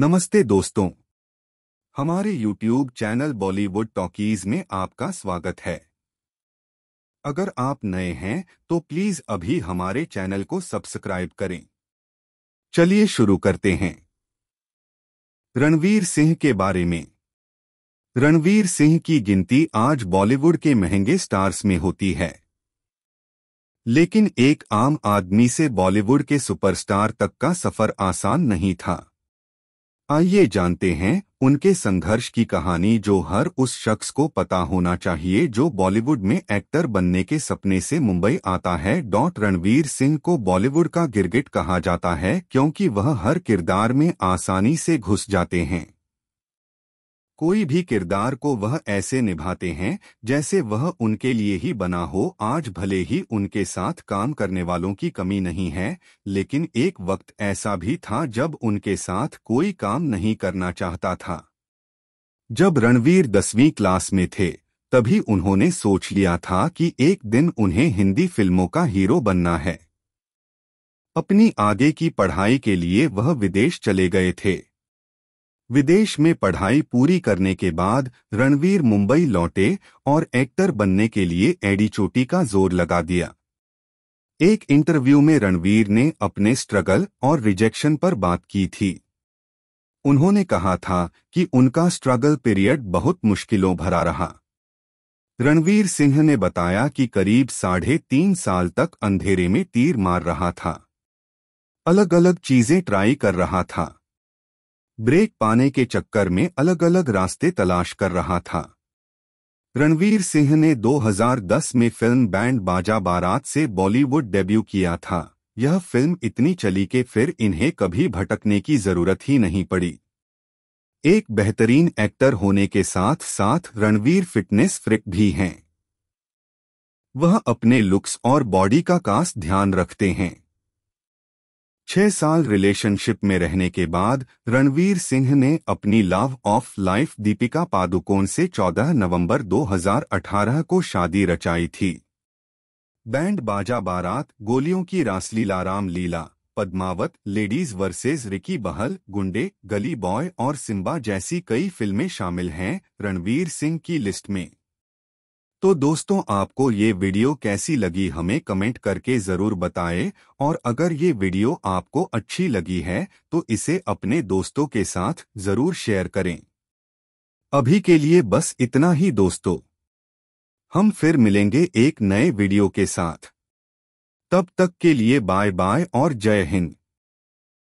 नमस्ते दोस्तों हमारे YouTube चैनल बॉलीवुड टॉकीज में आपका स्वागत है अगर आप नए हैं तो प्लीज अभी हमारे चैनल को सब्सक्राइब करें चलिए शुरू करते हैं रणवीर सिंह के बारे में रणवीर सिंह की गिनती आज बॉलीवुड के महंगे स्टार्स में होती है लेकिन एक आम आदमी से बॉलीवुड के सुपरस्टार तक का सफर आसान नहीं था आइए जानते हैं उनके संघर्ष की कहानी जो हर उस शख्स को पता होना चाहिए जो बॉलीवुड में एक्टर बनने के सपने से मुंबई आता है डॉट रणवीर सिंह को बॉलीवुड का गिरगिट कहा जाता है क्योंकि वह हर किरदार में आसानी से घुस जाते हैं कोई भी किरदार को वह ऐसे निभाते हैं जैसे वह उनके लिए ही बना हो आज भले ही उनके साथ काम करने वालों की कमी नहीं है लेकिन एक वक्त ऐसा भी था जब उनके साथ कोई काम नहीं करना चाहता था जब रणवीर दसवीं क्लास में थे तभी उन्होंने सोच लिया था कि एक दिन उन्हें हिंदी फिल्मों का हीरो बनना है अपनी आगे की पढ़ाई के लिए वह विदेश चले गए थे विदेश में पढ़ाई पूरी करने के बाद रणवीर मुंबई लौटे और एक्टर बनने के लिए एडी चोटी का जोर लगा दिया एक इंटरव्यू में रणवीर ने अपने स्ट्रगल और रिजेक्शन पर बात की थी उन्होंने कहा था कि उनका स्ट्रगल पीरियड बहुत मुश्किलों भरा रहा रणवीर सिंह ने बताया कि करीब साढ़े तीन साल तक अंधेरे में तीर मार रहा था अलग अलग चीजें ट्राई कर रहा था ब्रेक पाने के चक्कर में अलग अलग रास्ते तलाश कर रहा था रणवीर सिंह ने 2010 में फिल्म बैंड बाजा बारात से बॉलीवुड डेब्यू किया था यह फिल्म इतनी चली कि फिर इन्हें कभी भटकने की जरूरत ही नहीं पड़ी एक बेहतरीन एक्टर होने के साथ साथ रणवीर फिटनेस फ्रिक भी हैं वह अपने लुक्स और बॉडी का कास ध्यान रखते हैं छह साल रिलेशनशिप में रहने के बाद रणवीर सिंह ने अपनी love of life Deepika Padukone से 14 नवंबर 2018 को शादी रचाई थी बैंड बाजा Baaraat Goliyon Ki Rasleela Ram Leela Padmaavat ladies versus Ricky Bahl Gunday Gully boy और सिम्बा जैसी कई फिल्में शामिल हैं रणवीर सिंह की लिस्ट में तो दोस्तों आपको ये वीडियो कैसी लगी हमें कमेंट करके ज़रूर बताएं और अगर ये वीडियो आपको अच्छी लगी है तो इसे अपने दोस्तों के साथ ज़रूर शेयर करें अभी के लिए बस इतना ही दोस्तों हम फिर मिलेंगे एक नए वीडियो के साथ तब तक के लिए बाय बाय और जय हिंद